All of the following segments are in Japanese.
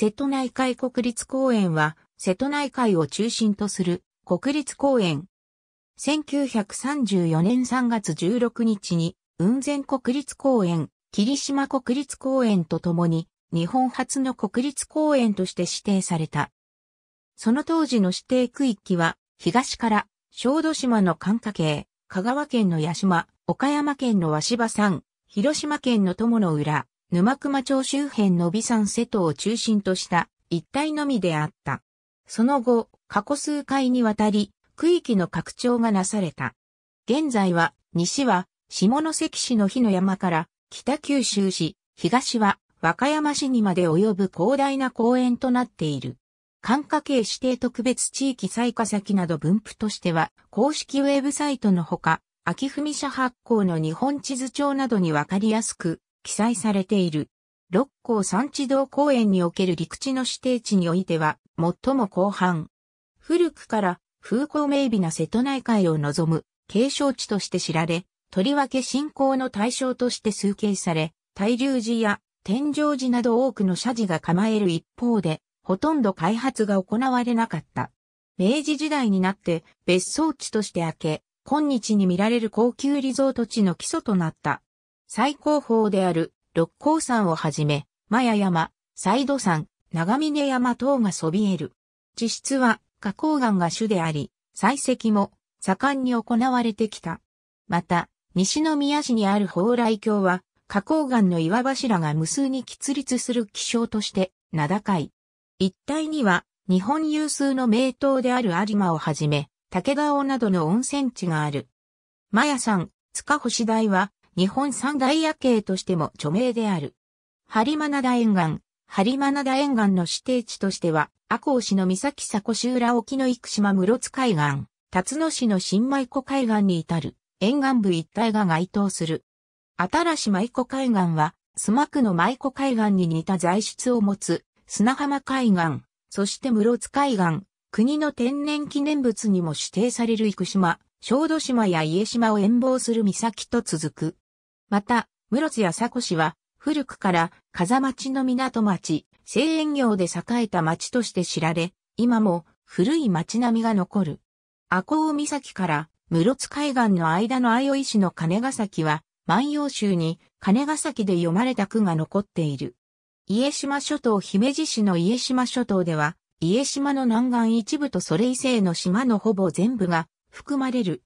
瀬戸内海国立公園は、瀬戸内海を中心とする国立公園。1934年3月16日に、雲仙国立公園、霧島国立公園とともに、日本初の国立公園として指定された。その当時の指定区域は、東から小豆島の寒下系、香川県の八島、岡山県の鷲場山、広島県の友の浦、沼熊町周辺の美山瀬戸を中心とした一帯のみであった。その後、過去数回にわたり、区域の拡張がなされた。現在は、西は、下関市の日の山から、北九州市、東は、和歌山市にまで及ぶ広大な公園となっている。管下系指定特別地域採火先など分布としては、公式ウェブサイトのほか、秋文社発行の日本地図帳などにわかりやすく記載されている。六甲山地道公園における陸地の指定地においては、最も広範。古くから風光明媚な瀬戸内海を望む景勝地として知られ、とりわけ信仰の対象として崇敬され、大龍寺や天井寺など多くの社寺が構える一方で、ほとんど開発が行われなかった。明治時代になって別荘地として明け、今日に見られる高級リゾート地の基礎となった。最高峰である六甲山をはじめ、マヤ山、サイド山、長峰山等がそびえる。地質は花崗岩が主であり、採石も盛んに行われてきた。また、西宮市にある蓬莱峡は、花崗岩の岩柱が無数に喫立する気象として名高い。一帯には、日本有数の名湯である有馬をはじめ、竹川などの温泉地がある。マヤ山、塚星台は、日本三大夜景としても著名である。播磨灘沿岸、播磨灘沿岸の指定地としては、赤穂市の岬佐古修浦沖の生島室津海岸、辰野市の新舞子海岸に至る沿岸部一帯が該当する。新し舞子海岸は、須磨区の舞子海岸に似た材質を持つ砂浜海岸、そして室津海岸、国の天然記念物にも指定される生島、小豆島や家島を遠望する岬と続く。また、室津や佐古市は、古くから風町の港町、製塩業で栄えた町として知られ、今も古い町並みが残る。阿尾岬から室津海岸の間の相生市の金ヶ崎は、万葉集に金ヶ崎で読まれた句が残っている。家島諸島姫路市の家島諸島では、家島の南岸一部とそれ以西の島のほぼ全部が含まれる。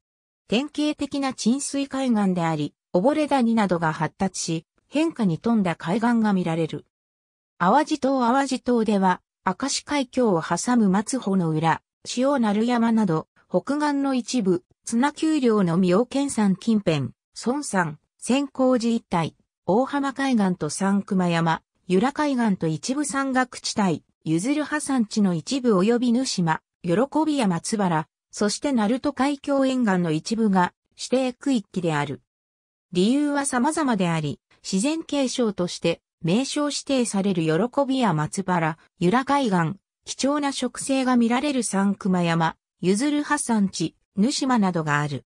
典型的な沈水海岸であり、溺れ谷などが発達し、変化に富んだ海岸が見られる。淡路島淡路島では、明石海峡を挟む松穂の裏、塩鳴山など、北岸の一部、綱丘陵の妙見山近辺、孫山、仙光寺一帯、大浜海岸と三熊山、由良海岸と一部山岳地帯、ゆずる破山地の一部及び沼島、喜び山津原、そして鳴門海峡沿岸の一部が指定区域である。理由は様々であり、自然継承として名称指定される喜びや松原、由良海岸、貴重な植生が見られる三熊山、ゆずる破山地、ぬ島などがある。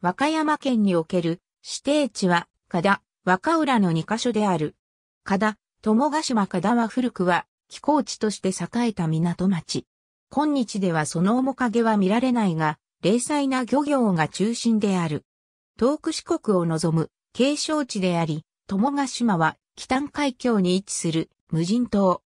和歌山県における指定地は、加田、若浦の2カ所である。加田、友ヶ島加田は古くは、気候地として栄えた港町。今日ではその面影は見られないが、零細な漁業が中心である。東区四国を望む景勝地であり、友ヶ島は北海峡に位置する無人島。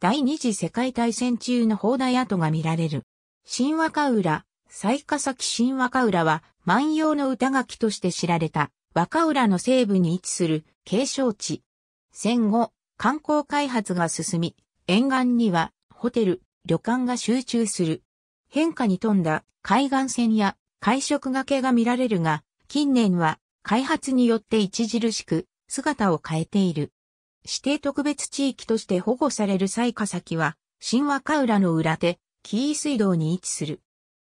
第二次世界大戦中の砲台跡が見られる。新和歌浦、西笠崎新和歌浦は万葉の歌書きとして知られた和歌浦の西部に位置する景勝地。戦後、観光開発が進み、沿岸にはホテル、旅館が集中する。変化に富んだ海岸線や海食がけが見られるが、近年は開発によって著しく姿を変えている。指定特別地域として保護される西賀崎は、新和河浦の裏手、紀伊水道に位置する。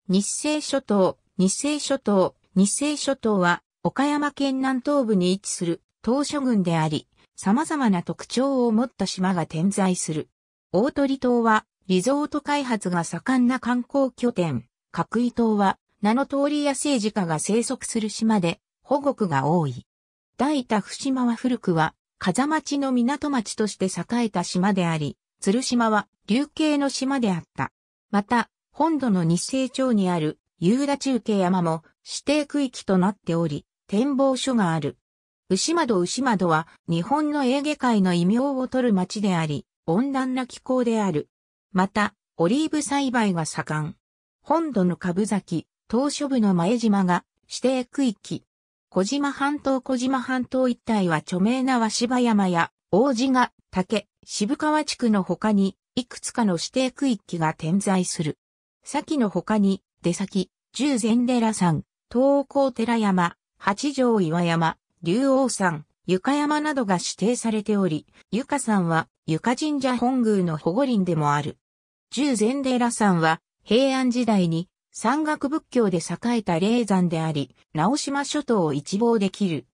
日清諸島、日清諸島、日清諸島は、岡山県南東部に位置する島諸郡であり、様々な特徴を持った島が点在する。大鳥島は、リゾート開発が盛んな観光拠点。角井島は、名の通り野生自家が生息する島で保護区が多い。大田伏島は古くは風町の港町として栄えた島であり、鶴島は流刑の島であった。また、本土の日清町にある夕田中継山も指定区域となっており、展望所がある。牛窓牛窓は日本の英華界の異名を取る町であり、温暖な気候である。また、オリーブ栽培が盛ん。本土の株崎、島嶼部の前島が指定区域。小島半島小島半島一帯は著名な和芝山や大子が竹、渋川地区の他に、いくつかの指定区域が点在する。先の他に、出先、十禅寺山、東高寺山、八条岩山、竜王山、床山などが指定されており、床山は床神社本宮の保護林でもある。十禅寺山は平安時代に山岳仏教で栄えた霊山であり、直島諸島を一望できる。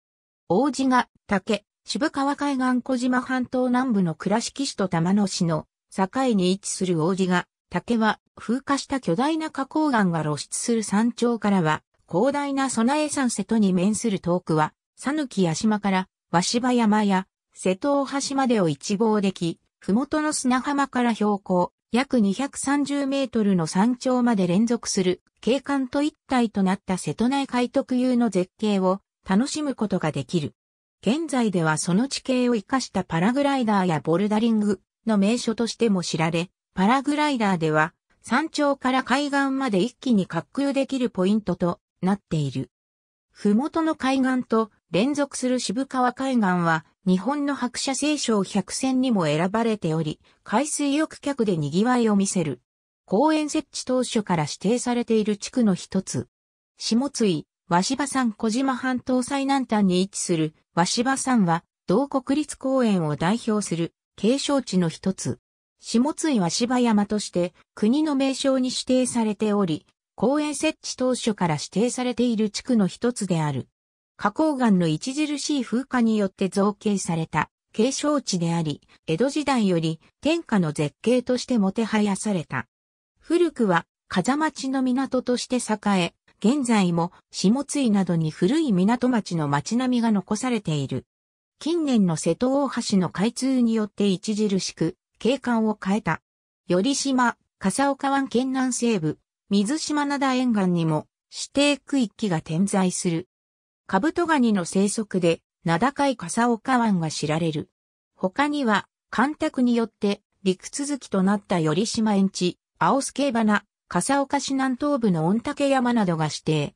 王子が竹、渋川海岸小島半島南部の倉敷市と玉野市の境に位置する王子が竹は風化した巨大な花崗岩が露出する山頂からは広大な備え山瀬戸に面する遠くは、讃岐屋島から和芝山や瀬戸大橋までを一望でき、麓の砂浜から標高約230メートルの山頂まで連続する景観と一体となった瀬戸内海特有の絶景を楽しむことができる。現在ではその地形を活かしたパラグライダーやボルダリングの名所としても知られ、パラグライダーでは山頂から海岸まで一気に滑空できるポイントとなっている。ふもとの海岸と連続する渋川海岸は日本の白車聖賞百選にも選ばれており、海水浴客で賑わいを見せる。公園設置当初から指定されている地区の一つ。下津井、鷲羽山小島半島最南端に位置する鷲羽山は、同国立公園を代表する景勝地の一つ。下津井和芝山として国の名称に指定されており、公園設置当初から指定されている地区の一つである。花崗岩の著しい風化によって造形された景勝地であり、江戸時代より天下の絶景としてもてはやされた。古くは風町の港として栄え、現在も下津井などに古い港町の町並みが残されている。近年の瀬戸大橋の開通によって著しく景観を変えた。頼島、笠岡湾県南西部、水島灘沿岸にも指定区域が点在する。カブトガニの生息で、名高い笠岡湾が知られる。他には、干拓によって陸続きとなった寄島園地、青助花、笠岡市南東部の御嶽山などが指定。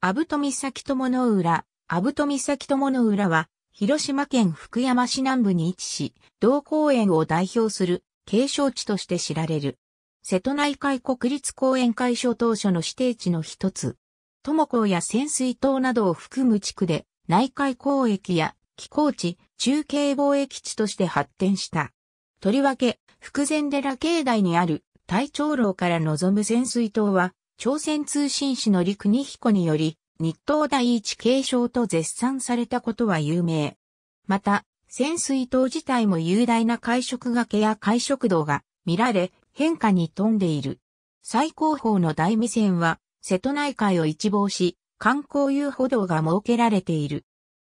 阿武富岬友の浦、阿武富岬友の浦は、広島県福山市南部に位置し、同公園を代表する景勝地として知られる。瀬戸内海国立公園会所当初の指定地の一つ。智港や潜水島などを含む地区で内海交易や気候地、中継貿易地として発展した。とりわけ、福前寺境内にある大長老から望む潜水島は、朝鮮通信士の陸二彦により、日東第一継承と絶賛されたことは有名。また、潜水島自体も雄大な海食崖や海食道が見られ、変化に富んでいる。最高峰の大目線は、瀬戸内海を一望し、観光遊歩道が設けられている。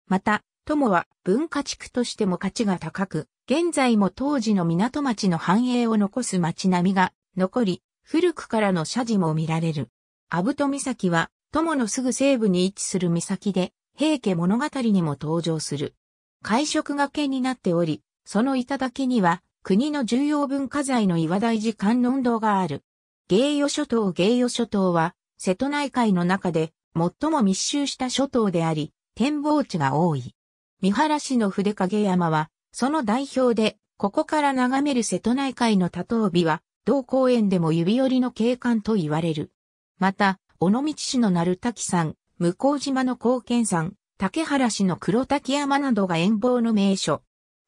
また、友は文化地区としても価値が高く、現在も当時の港町の繁栄を残す町並みが残り、古くからの社寺も見られる。阿武戸岬は、友のすぐ西部に位置する岬で、平家物語にも登場する。会食がけになっており、その頂には、国の重要文化財の岩大寺観音堂がある。芸与諸島芸与諸島は、瀬戸内海の中で最も密集した諸島であり、展望地が多い。三原市の筆影山は、その代表で、ここから眺める瀬戸内海の多頭尾は、同公園でも指折りの景観と言われる。また、尾道市の鳴滝山、向島の高見山、竹原市の黒滝山などが遠望の名所。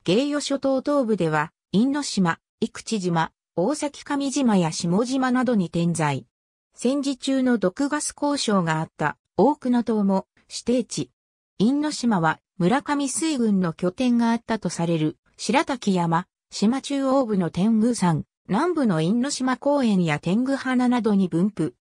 芸与諸島東部では、因島、生口島、大崎上島や下島などに点在。戦時中の毒ガス交渉があった多くの島も指定地。因島は村上水軍の拠点があったとされる白滝山、島中央部の天狗山、南部の因島公園や天狗花などに分布。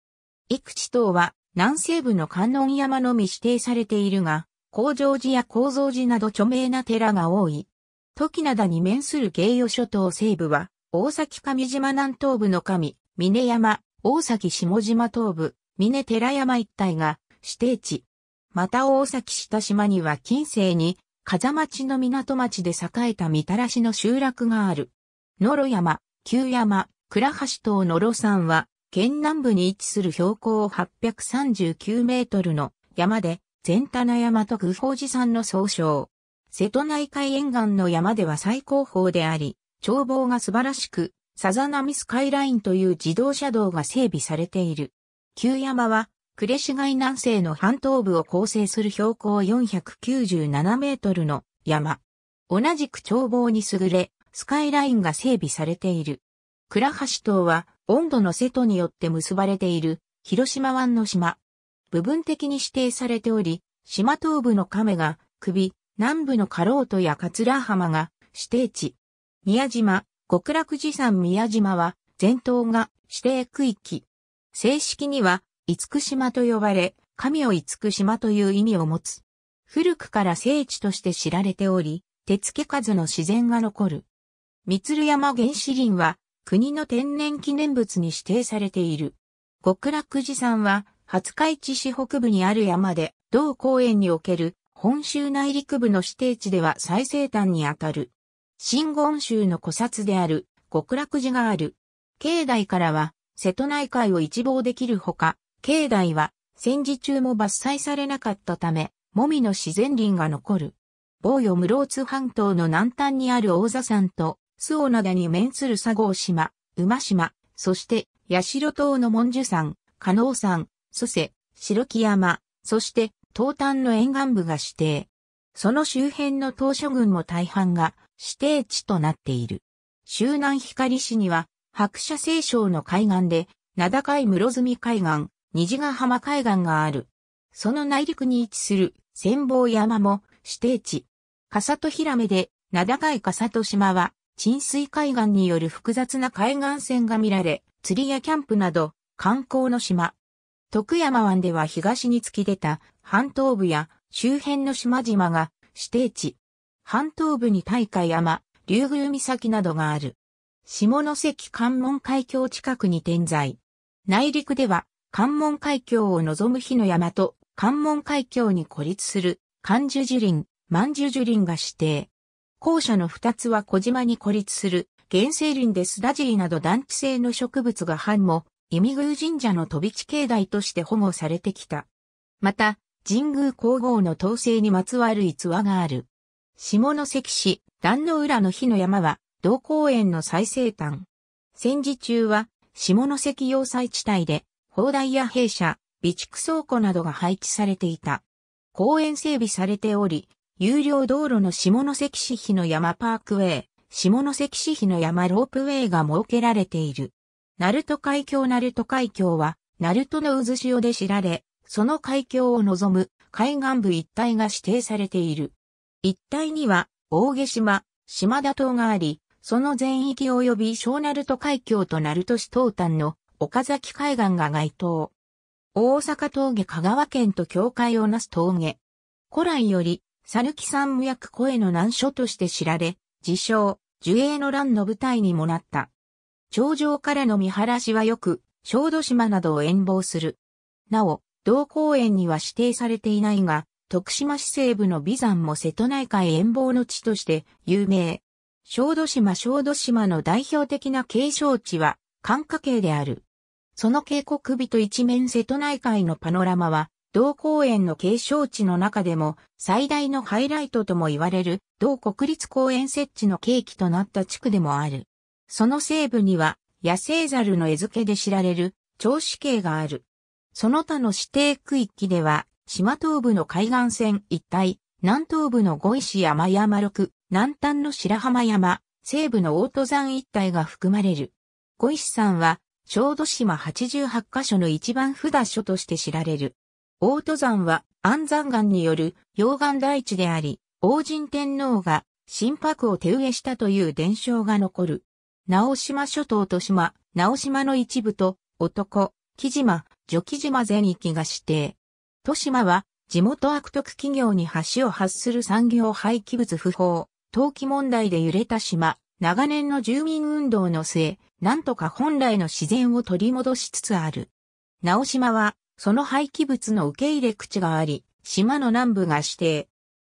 幾地島は南西部の観音山のみ指定されているが、工場寺や構造寺など著名な寺が多い。時灘に面する芸与諸島西部は、大崎上島南東部の上、峰山、大崎下島東部、峰寺山一帯が指定地。また大崎下島には近世に風町の港町で栄えたみたらしの集落がある。野呂山、旧山、倉橋島野呂山は、県南部に位置する標高839メートルの山で、全棚山と具法寺山の総称。瀬戸内海沿岸の山では最高峰であり、眺望が素晴らしく、サザナミスカイラインという自動車道が整備されている。旧山は、呉市街南西の半東部を構成する標高497メートルの山。同じく眺望に優れ、スカイラインが整備されている。倉橋島は、温度の瀬戸によって結ばれている、広島湾の島。部分的に指定されており、島東部の亀が、首、南部のカロートや桂浜が、指定地。宮島、極楽寺山宮島は全島が指定区域。正式には、五福島と呼ばれ、神を五福島という意味を持つ。古くから聖地として知られており、手付け数の自然が残る。三鶴山原始林は、国の天然記念物に指定されている。極楽寺山は、廿日市市北部にある山で、同公園における本州内陸部の指定地では最西端にあたる。新言宗の古刹である極楽寺がある。境内からは瀬戸内海を一望できるほか、境内は戦時中も伐採されなかったため、もみの自然林が残る。防御室津半島の南端にある大座山と、周防灘に面する佐合島、馬島、そして、八代島の文殊山、加納山、蘇生、白木山、そして、東端の沿岸部が指定。その周辺の島嶼群も大半が、指定地となっている。周南光市には、白車青少の海岸で、名高い室積海岸、虹ヶ浜海岸がある。その内陸に位置する、千房山も指定地。笠戸平目で、名高い笠戸島は、沈水海岸による複雑な海岸線が見られ、釣りやキャンプなど、観光の島。徳山湾では東に突き出た半島部や周辺の島々が指定地。半東部に大海山、竜宮岬などがある。下関関門海峡近くに点在。内陸では関門海峡を望む日の山と関門海峡に孤立する関樹樹林、万樹樹林が指定。校舎の二つは小島に孤立する原生林でスダジリなど団地性の植物が繁茂、味宮神社の飛び地境内として保護されてきた。また、神宮皇后の統制にまつわる逸話がある。下関市、壇の浦の日の山は、同公園の最西端。戦時中は、下関要塞地帯で、砲台や兵舎、備蓄倉庫などが配置されていた。公園整備されており、有料道路の下関市日の山パークウェイ、下関市日の山ロープウェイが設けられている。鳴門海峡鳴門海峡は、鳴門の渦潮で知られ、その海峡を望む海岸部一帯が指定されている。一帯には、大毛島、島田島があり、その全域及び小鳴門海峡と鳴門市東端の岡崎海岸が該当。大阪峠香川県と境界をなす峠。古来より、猿木山無役声の難所として知られ、自称、樹影の乱の舞台にもなった。頂上からの見晴らしはよく、小豆島などを遠望する。なお、同公園には指定されていないが、徳島市西部の美山も瀬戸内海遠望の地として有名。小豆島小豆島の代表的な景勝地は、寒華系である。その渓谷人一面瀬戸内海のパノラマは、同公園の景勝地の中でも最大のハイライトとも言われる同国立公園設置の契機となった地区でもある。その西部には野生猿の餌付けで知られる銚子渓がある。その他の指定区域では島東部の海岸線一帯、南東部の五石山山六、南端の白浜山、西部の大登山一帯が含まれる。五石山は、小豆島88カ所の一番札所として知られる。大登山は安山岩による溶岩大地であり、王神天皇が神白を手植えしたという伝承が残る。直島諸島と島、直島の一部と、男、木島、女木島全域が指定。豊島は、地元悪徳企業に橋を発する産業廃棄物不法、投機問題で揺れた島、長年の住民運動の末、なんとか本来の自然を取り戻しつつある。直島は、その廃棄物の受け入れ口があり、島の南部が指定。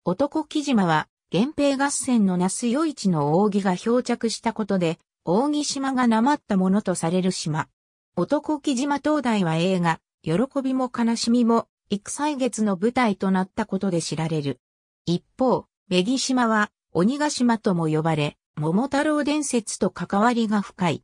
男木島は、源平合戦の那須与一の扇が漂着したことで、扇島がなまったものとされる島。男木島灯台は映画、喜びも悲しみも幾歳月の舞台となったことで知られる。一方、メギ島は鬼ヶ島とも呼ばれ、桃太郎伝説と関わりが深い。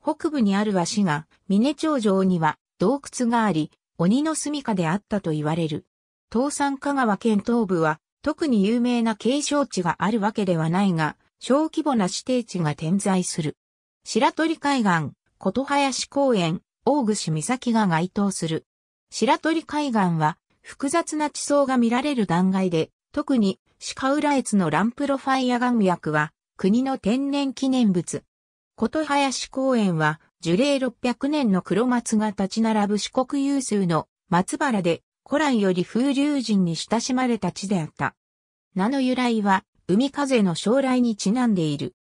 北部にある和紙が、峰頂上には洞窟があり、鬼の住処であったと言われる。東山香川県東部は、特に有名な景勝地があるわけではないが、小規模な指定地が点在する。白鳥海岸、琴林公園、大串岬が該当する。白鳥海岸は複雑な地層が見られる断崖で、特に鹿浦越のランプロファイア岩脈は国の天然記念物。琴林公園は樹齢600年の黒松が立ち並ぶ四国有数の松原で古来より風流人に親しまれた地であった。名の由来は海風の将来にちなんでいる。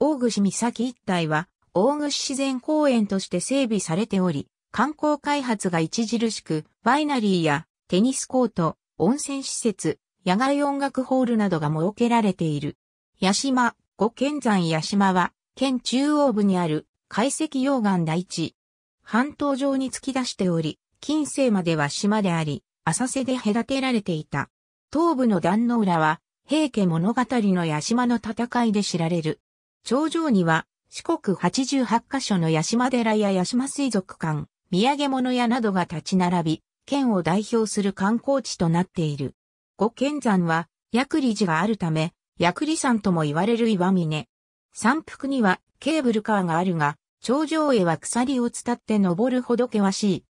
大串岬一帯は大串自然公園として整備されており、観光開発が著しく、ワイナリーやテニスコート、温泉施設、野外音楽ホールなどが設けられている。八島、五剣山八島は、県中央部にある海石溶岩台地。半島上に突き出しており、近世までは島であり、浅瀬で隔てられていた。東部の壇の浦は、平家物語の八島の戦いで知られる。頂上には、四国88カ所の八島寺や八島水族館、土産物屋などが立ち並び、県を代表する観光地となっている。五県山は、薬理寺があるため、薬理山とも言われる岩峰。山腹にはケーブルカーがあるが、頂上へは鎖を伝って登るほど険し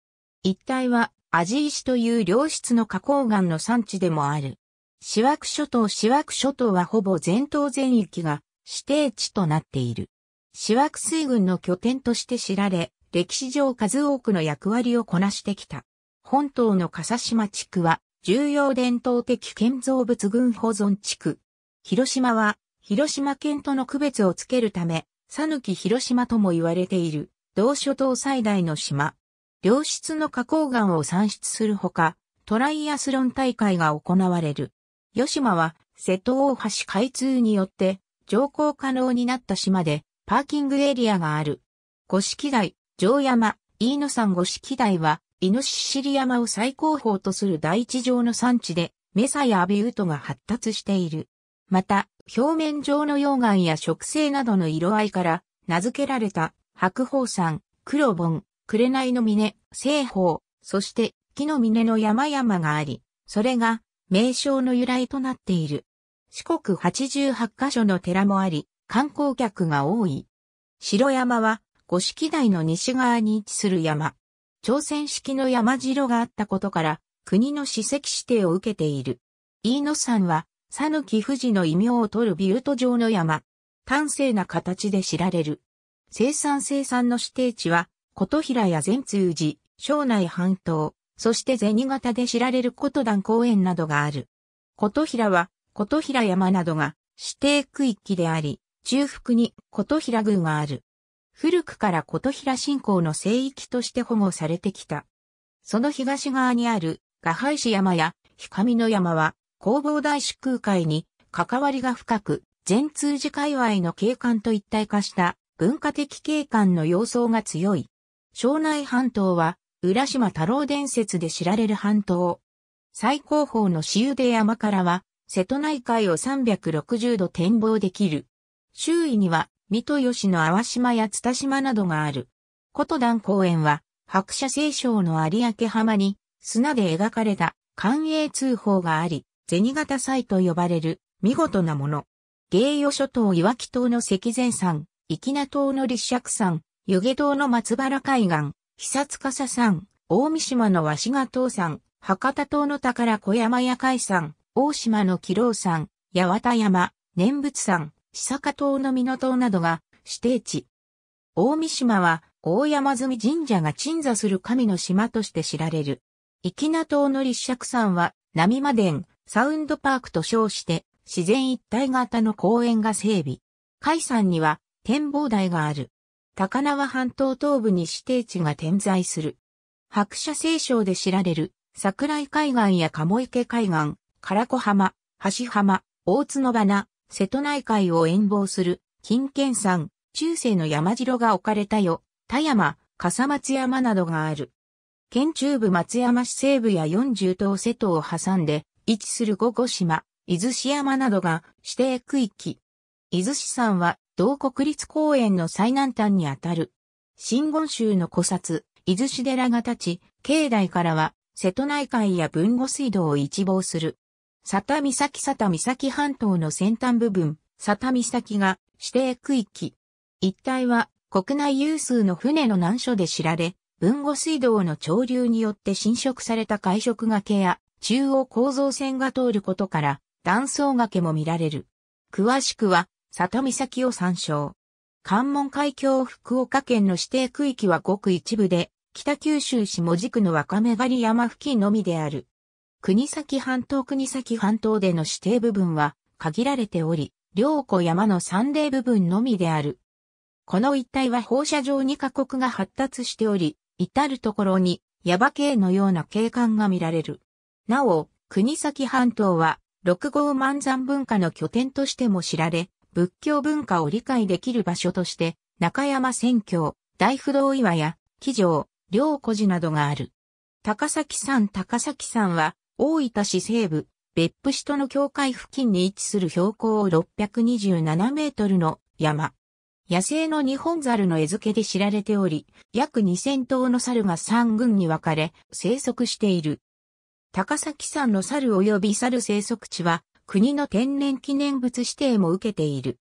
い。一帯は、アジ石という良質の花崗岩の産地でもある。シワク諸島シワク諸島はほぼ全島全域が指定地となっている。シワク水軍の拠点として知られ、歴史上数多くの役割をこなしてきた。本島の笠島地区は重要伝統的建造物群保存地区。広島は広島県との区別をつけるため、さぬき広島とも言われている、同諸島最大の島。良質の花崗岩を産出するほか、トライアスロン大会が行われる。吉島は瀬戸大橋開通によって乗降可能になった島でパーキングエリアがある。五色台、城山、飯野山五色台は、イノシシリ山を最高峰とする大地上の産地で、メサやアビウトが発達している。また、表面上の溶岩や植生などの色合いから、名付けられた、白鳳山、黒盆、紅の峰、西方、そして木の峰の山々があり、それが名称の由来となっている。四国88カ所の寺もあり、観光客が多い。城山は五色台の西側に位置する山。朝鮮式の山城があったことから、国の史跡指定を受けている。飯野山は、佐抜富士の異名を取るビュート状の山。端正な形で知られる。生産生産の指定地は、琴平や善通寺、庄内半島、そして銭形で知られる琴団公園などがある。琴平は、琴平山などが指定区域であり、中腹に琴平宮がある。古くから琴平信仰の聖域として保護されてきた。その東側にある、画廃市山や、氷上の山は、弘法大師空海に関わりが深く、全通寺界隈の景観と一体化した文化的景観の様相が強い。庄内半島は、浦島太郎伝説で知られる半島。最高峰の私出で山からは、瀬戸内海を360度展望できる。周囲には水戸吉の淡島や津田島などがある。琴段公園は、白車聖章の有明浜に、砂で描かれた、官営通報があり、銭形祭と呼ばれる、見事なもの。芸予諸島岩木島の石前山、粋名島の立石山、湯気島の松原海岸、久司山、大三島の鷲ヶ島山、博多島の宝小山屋海山、大島の木郎山、八幡山、念仏山、久坂島の港島などが指定地。大三島は大山住神社が鎮座する神の島として知られる。粋な島の立石山は波間殿、サウンドパークと称して自然一体型の公園が整備。海山には展望台がある。高輪半島東部に指定地が点在する。白車聖章で知られる桜井海岸や鴨池海岸、唐子浜、橋浜、大津の花、瀬戸内海を遠望する、金剣山、中世の山城が置かれたよ、田山、笠松山などがある。県中部松山市西部や四十島瀬戸を挟んで、位置する五五島、伊豆市山などが指定区域。伊豆市山は、同国立公園の最南端にあたる。新言州の古刹、伊豆市寺が立ち、境内からは、瀬戸内海や豊後水道を一望する。佐田岬佐田岬半島の先端部分、佐田岬が指定区域。一帯は国内有数の船の難所で知られ、文後水道の潮流によって侵食された海食崖や中央構造線が通ることから断層崖も見られる。詳しくは、佐田岬を参照。関門海峡福岡県の指定区域はごく一部で、北九州市門司区の若目狩山付近のみである。国崎半島国崎半島での指定部分は限られており、両湖山の山霊部分のみである。この一帯は放射状に過酷が発達しており、至るところにヤバ系のような景観が見られる。なお、国崎半島は六号万山文化の拠点としても知られ、仏教文化を理解できる場所として、中山仙教、大不動岩や、木城、両古寺などがある。高崎山高崎山は、大分市西部、別府市との境界付近に位置する標高627メートルの山。野生の日本猿の餌付けで知られており、約2000頭の猿が3群に分かれ、生息している。高崎山の猿及び猿生息地は、国の天然記念物指定も受けている。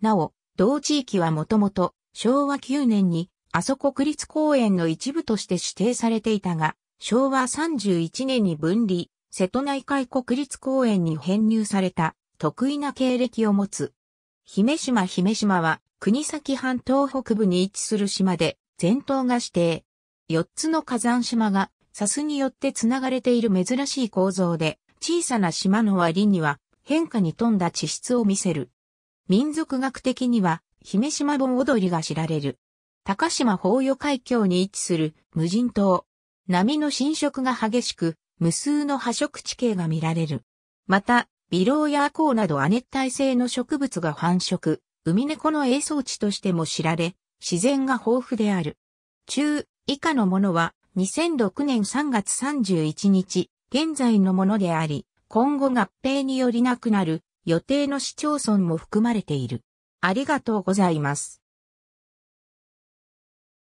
なお、同地域はもともと、昭和9年に、あそこ国立公園の一部として指定されていたが、昭和31年に分離、瀬戸内海国立公園に編入された得意な経歴を持つ。姫島姫島は国崎半島北部に位置する島で全島が指定。四つの火山島がサスによって繋がれている珍しい構造で小さな島の割には変化に富んだ地質を見せる。民族学的には姫島盆踊りが知られる。高島法与海峡に位置する無人島、波の侵食が激しく、無数の破食地形が見られる。また、ビロウやアコウなど亜熱帯性の植物が繁殖、海猫の栄草地としても知られ、自然が豊富である。中、以下のものは、2006年3月31日、現在のものであり、今後合併によりなくなる予定の市町村も含まれている。ありがとうございます。